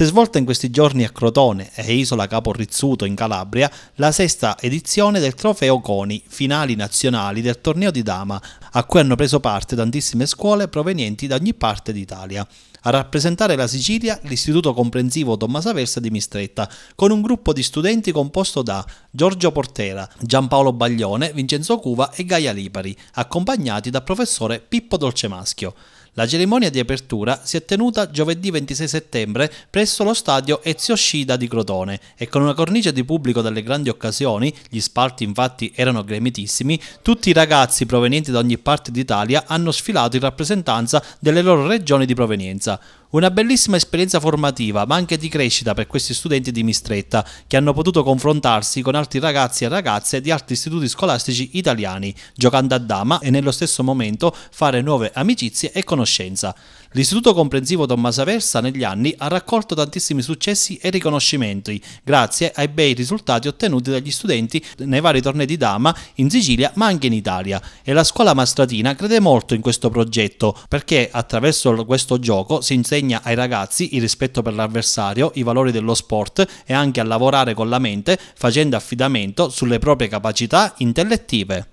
Si è svolta in questi giorni a Crotone e Isola Capo Rizzuto in Calabria la sesta edizione del Trofeo Coni, finali nazionali del torneo di Dama, a cui hanno preso parte tantissime scuole provenienti da ogni parte d'Italia. A rappresentare la Sicilia l'Istituto Comprensivo Tommaso Aversa di Mistretta, con un gruppo di studenti composto da Giorgio Portera, Giampaolo Baglione, Vincenzo Cuva e Gaia Lipari, accompagnati dal professore Pippo Dolcemaschio. La cerimonia di apertura si è tenuta giovedì 26 settembre presso lo stadio Ezio Scida di Crotone e con una cornice di pubblico dalle grandi occasioni, gli spalti infatti erano gremitissimi, tutti i ragazzi provenienti da ogni parte d'Italia hanno sfilato in rappresentanza delle loro regioni di provenienza Barca Una bellissima esperienza formativa, ma anche di crescita per questi studenti di Mistretta, che hanno potuto confrontarsi con altri ragazzi e ragazze di altri istituti scolastici italiani, giocando a dama e nello stesso momento fare nuove amicizie e conoscenza. L'Istituto Comprensivo Tommaso Versa negli anni ha raccolto tantissimi successi e riconoscimenti, grazie ai bei risultati ottenuti dagli studenti nei vari tornei di dama in Sicilia ma anche in Italia. E la scuola Mastratina crede molto in questo progetto, perché attraverso questo gioco si insegna insegna ai ragazzi il rispetto per l'avversario, i valori dello sport e anche a lavorare con la mente facendo affidamento sulle proprie capacità intellettive.